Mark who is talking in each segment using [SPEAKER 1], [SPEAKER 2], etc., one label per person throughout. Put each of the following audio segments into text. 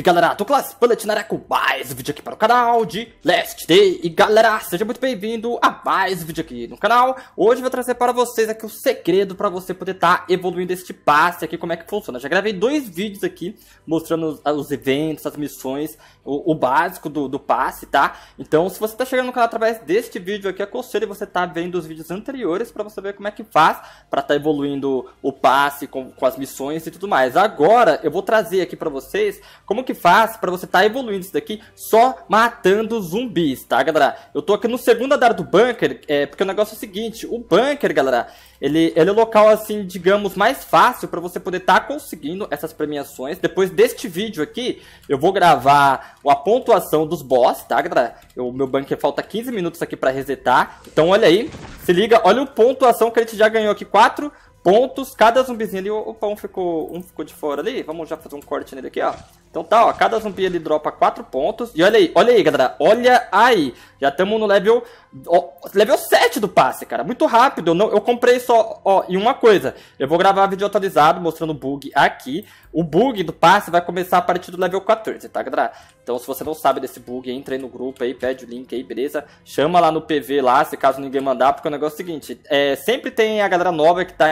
[SPEAKER 1] Salve galera, Douglas Bullet na com mais um vídeo aqui para o canal de Last Day E galera, seja muito bem-vindo a mais um vídeo aqui no canal Hoje vou trazer para vocês aqui o um segredo para você poder estar tá evoluindo este passe aqui Como é que funciona, já gravei dois vídeos aqui mostrando os, os eventos, as missões O, o básico do, do, passe, tá? Então se você está chegando no canal através deste vídeo aqui Aconselho você estar tá vendo os vídeos anteriores para você ver como é que faz Para estar tá evoluindo o passe com, com as missões e tudo mais Agora eu vou trazer aqui para vocês como que que faz para você estar tá evoluindo isso daqui só matando zumbis, tá, galera? Eu tô aqui no segundo andar do bunker, é, porque o negócio é o seguinte, o bunker, galera, ele, ele é o local, assim, digamos, mais fácil para você poder estar tá conseguindo essas premiações. Depois deste vídeo aqui, eu vou gravar a pontuação dos boss, tá, galera? O meu bunker falta 15 minutos aqui para resetar, então olha aí, se liga, olha o pontuação que a gente já ganhou aqui, 4 pontos, cada zumbizinho ali. Opa, um ficou, um ficou de fora ali. Vamos já fazer um corte nele aqui, ó. Então tá, ó, cada zumbi ele dropa 4 pontos. E olha aí, olha aí, galera, olha aí. Já estamos no level ó, level 7 do passe, cara. Muito rápido. Eu, não, eu comprei só, ó, e uma coisa. Eu vou gravar vídeo atualizado mostrando o bug aqui. O bug do passe vai começar a partir do level 14, tá, galera? Então se você não sabe desse bug, entra aí no grupo aí, pede o link aí, beleza? Chama lá no PV lá, se caso ninguém mandar, porque o negócio é o seguinte, é, sempre tem a galera nova que tá,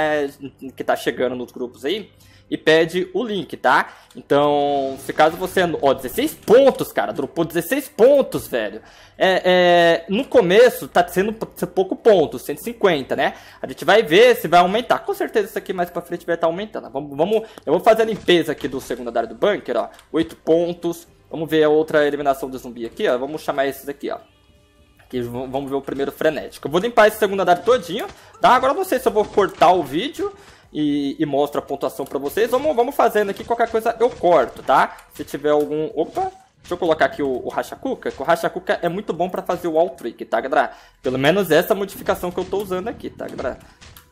[SPEAKER 1] que tá chegando nos grupos aí e pede o link, tá? Então, se caso você. Ó, 16 pontos, cara. Dropou 16 pontos, velho. É, é, no começo tá sendo pouco ponto, 150, né? A gente vai ver se vai aumentar. Com certeza isso aqui mais pra frente vai estar tá aumentando. Vamos, vamos, eu vou fazer a limpeza aqui do segundo andar do bunker, ó. 8 pontos. Vamos ver a outra eliminação do zumbi aqui, ó. Vamos chamar esses aqui, ó. Aqui, vamos ver o primeiro frenético. Eu vou limpar esse segundo andar todinho, tá? Agora não sei se eu vou cortar o vídeo e, e mostro a pontuação para vocês. Vamos, vamos fazendo aqui, qualquer coisa eu corto, tá? Se tiver algum... Opa! Deixa eu colocar aqui o, o cuca que o cuca é muito bom para fazer o All trick, tá, galera? Pelo menos essa modificação que eu tô usando aqui, tá, galera?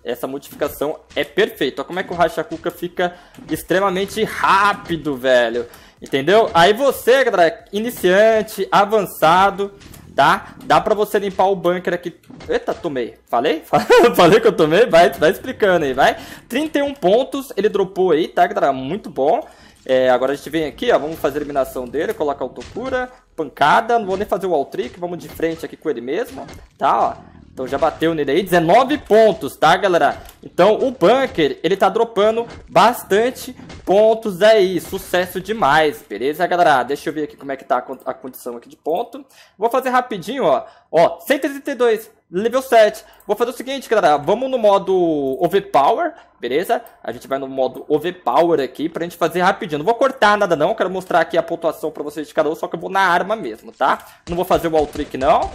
[SPEAKER 1] Essa modificação é perfeita. Olha como é que o racha cuca fica extremamente rápido, velho. Entendeu? Aí você, galera, iniciante, avançado, tá? Dá pra você limpar o bunker aqui. Eita, tomei. Falei? Falei que eu tomei? Vai, vai explicando aí, vai. 31 pontos, ele dropou aí, tá, galera? Muito bom. É, agora a gente vem aqui, ó, vamos fazer a eliminação dele, colocar o Tokura, pancada, não vou nem fazer o wall trick, vamos de frente aqui com ele mesmo, tá, ó. Então já bateu nele aí, 19 pontos, tá, galera? Então o Bunker, ele tá dropando bastante pontos aí, sucesso demais, beleza, galera? Deixa eu ver aqui como é que tá a condição aqui de ponto. Vou fazer rapidinho, ó, ó, 132, level 7. Vou fazer o seguinte, galera, vamos no modo overpower, beleza? A gente vai no modo overpower aqui pra gente fazer rapidinho. Não vou cortar nada não, quero mostrar aqui a pontuação pra vocês de cada um, só que eu vou na arma mesmo, tá? Não vou fazer o all trick não.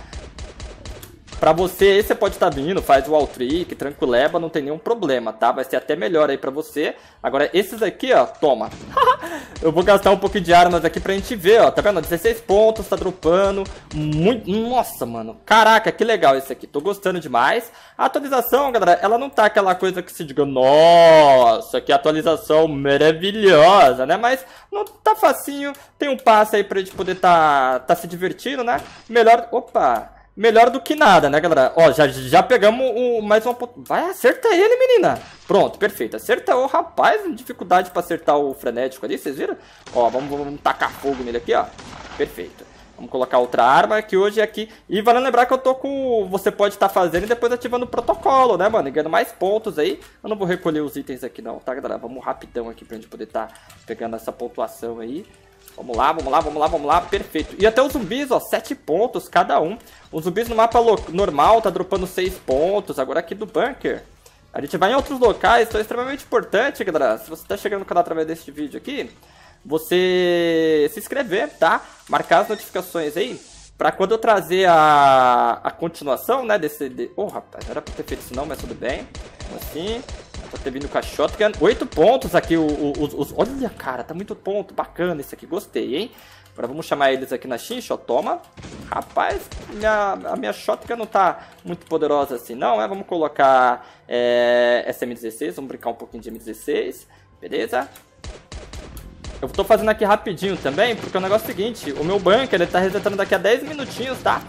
[SPEAKER 1] Para você, você pode estar tá vindo, faz o all trick, tranquileba, não tem nenhum problema, tá? Vai ser até melhor aí pra você. Agora, esses aqui, ó, toma. eu vou gastar um pouquinho de armas aqui pra gente ver, ó. Tá vendo? 16 pontos, tá dropando. Muito... Nossa, mano. Caraca, que legal esse aqui. Tô gostando demais. A atualização, galera, ela não tá aquela coisa que se diga, nossa, que atualização maravilhosa, né? Mas não tá facinho. Tem um passo aí pra gente poder tá, tá se divertindo, né? Melhor... Opa! melhor do que nada, né, galera? Ó, já, já pegamos o, mais uma... Vai, acerta ele, né, menina! Pronto, perfeito. Acerta o rapaz, dificuldade pra acertar o frenético ali, vocês viram? Ó, vamos, vamos tacar fogo nele aqui, ó. Perfeito. Vamos colocar outra arma, que hoje é aqui... E vale lembrar que eu tô com... Você pode estar tá fazendo e depois ativando o protocolo, né, mano? E ganhando mais pontos aí. Eu não vou recolher os itens aqui não, tá, galera? Vamos rapidão aqui pra gente poder estar tá pegando essa pontuação aí. Vamos lá, vamos lá, vamos lá, vamos lá, perfeito. E até os zumbis, ó, 7 pontos cada um. Os zumbis no mapa normal tá dropando 6 pontos, agora aqui do bunker. A gente vai em outros locais, então é extremamente importante, galera, se você tá chegando no canal através deste vídeo aqui, você se inscrever, tá? Marcar as notificações aí, pra quando eu trazer a, a continuação, né, desse... De... Oh, rapaz, não era pra ter feito isso não, mas tudo bem. Assim, Tá servindo com a shotgun. É oito pontos aqui. O, o, os, os, olha, cara, tá muito ponto. Bacana esse aqui. Gostei, hein? Agora vamos chamar eles aqui na Shinshot. Toma. Rapaz, minha, a minha shotgun não tá muito poderosa assim, não, né? Vamos colocar é, essa M16. Vamos brincar um pouquinho de M16. Beleza? Eu tô fazendo aqui rapidinho também, porque o negócio é o seguinte, o meu bunker ele tá resetando daqui a 10 minutinhos, tá?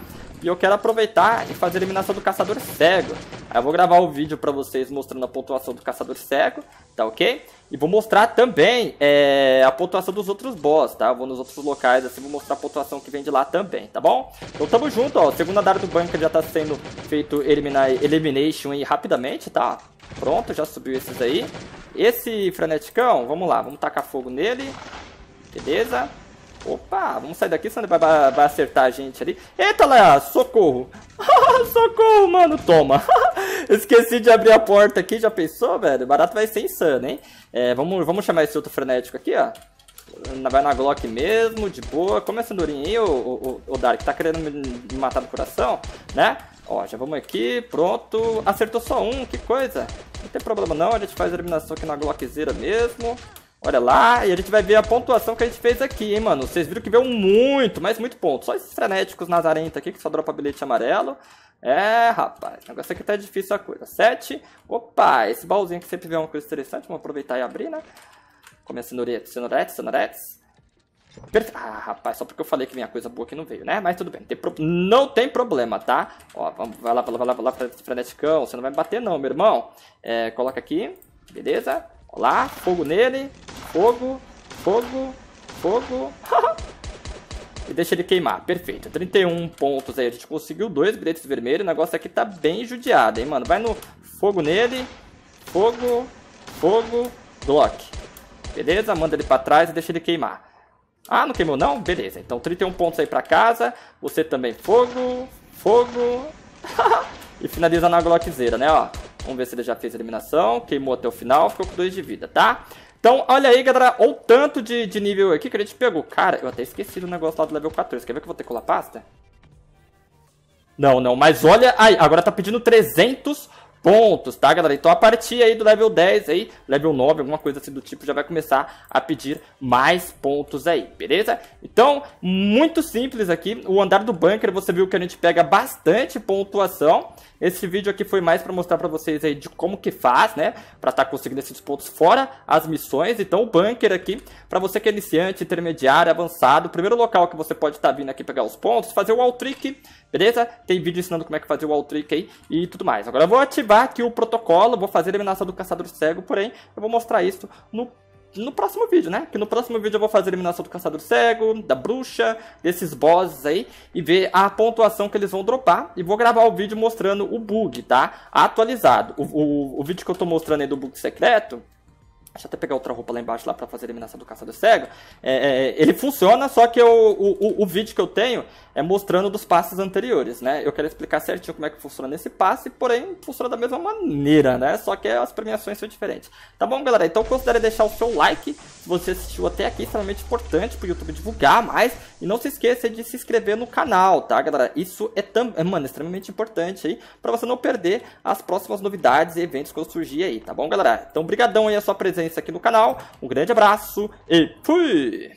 [SPEAKER 1] E eu quero aproveitar e fazer a eliminação do Caçador Cego. Aí eu vou gravar o um vídeo pra vocês mostrando a pontuação do Caçador Cego, tá ok? E vou mostrar também é, a pontuação dos outros boss, tá? Eu vou nos outros locais, assim, vou mostrar a pontuação que vem de lá também, tá bom? Então tamo junto, ó. O segundo andar do bunker já tá sendo feito eliminar, elimination aí rapidamente, tá? Pronto, já subiu esses aí. Esse freneticão, vamos lá, vamos tacar fogo nele. Beleza? Opa, vamos sair daqui, senão ele vai, vai, vai acertar a gente ali. Eita lá, socorro. socorro, mano, toma. Esqueci de abrir a porta aqui, já pensou, velho? O barato vai ser insano, hein? É, vamos, vamos chamar esse outro frenético aqui, ó. Vai na Glock mesmo, de boa. Como é essa andorinha aí, ô, ô, ô, Dark? Tá querendo me matar do coração, né? Ó, já vamos aqui, pronto. Acertou só um, que coisa. Não tem problema não, a gente faz a eliminação aqui na Glockzera mesmo. Olha lá, e a gente vai ver a pontuação que a gente fez aqui, hein, mano. Vocês viram que veio muito, mas muito ponto. Só esses frenéticos nazarentos aqui, que só dropa bilhete amarelo. É, rapaz, o negócio aqui tá difícil a coisa. Sete, Opa, esse baúzinho que sempre vê uma coisa interessante. Vamos aproveitar e abrir, né? Comer cenourete, cenourete, cenourete. Perfe... Ah, rapaz, só porque eu falei que vinha coisa boa que não veio, né? Mas tudo bem, não tem, pro... não tem problema, tá? Ó, vamos, vai lá, vai lá, vai lá, vai lá, freneticão. Você não vai me bater não, meu irmão. É, coloca aqui, beleza? lá, fogo nele. Fogo, fogo, fogo. e deixa ele queimar, perfeito. 31 pontos aí, a gente conseguiu dois bilhetes vermelhos. O negócio aqui tá bem judiado, hein, mano. Vai no fogo nele. Fogo, fogo, Glock. Beleza, manda ele pra trás e deixa ele queimar. Ah, não queimou não? Beleza, então 31 pontos aí pra casa. Você também, fogo, fogo. e finaliza na Glockzera, né, ó. Vamos ver se ele já fez a eliminação. Queimou até o final, ficou com 2 de vida, tá? Então, olha aí, galera, o tanto de, de nível aqui que a gente pegou. Cara, eu até esqueci do negócio lá do level 14. Quer ver que eu vou ter que colar pasta? Não, não, mas olha aí, agora tá pedindo 300 pontos, tá, galera? Então a partir aí do level 10 aí, level 9, alguma coisa assim do tipo, já vai começar a pedir mais pontos aí, beleza? Então, muito simples aqui. O andar do bunker, você viu que a gente pega bastante pontuação. Esse vídeo aqui foi mais para mostrar para vocês aí de como que faz, né? Para estar tá conseguindo esses pontos fora as missões. Então, o bunker aqui, para você que é iniciante, intermediário, avançado, o primeiro local que você pode estar tá vindo aqui pegar os pontos, fazer o wall trick, beleza? Tem vídeo ensinando como é que fazer o wall trick aí e tudo mais. Agora eu vou ativar ativar aqui o protocolo, vou fazer a eliminação do caçador cego, porém, eu vou mostrar isso no no próximo vídeo, né? Que no próximo vídeo eu vou fazer a eliminação do caçador cego, da bruxa, desses bosses aí, e ver a pontuação que eles vão dropar. E vou gravar o vídeo mostrando o bug, tá? Atualizado. O, o, o vídeo que eu tô mostrando aí do bug secreto, Deixa eu até pegar outra roupa lá embaixo lá para fazer a eliminação do caçador cego. É, é, ele funciona, só que eu, o, o, o, vídeo que eu tenho é mostrando dos passes anteriores, né? Eu quero explicar certinho como é que funciona nesse passe, porém funciona da mesma maneira, né? Só que as premiações são diferentes. Tá bom, galera? Então considere deixar o seu like se você assistiu até aqui, extremamente importante pro YouTube divulgar mais. E não se esqueça de se inscrever no canal, tá, galera? Isso é, tam... É, mano, extremamente importante aí para você não perder as próximas novidades e eventos que eu surgir aí, tá bom, galera? Então, brigadão aí a sua presença presença aqui no canal. Um grande abraço e fui!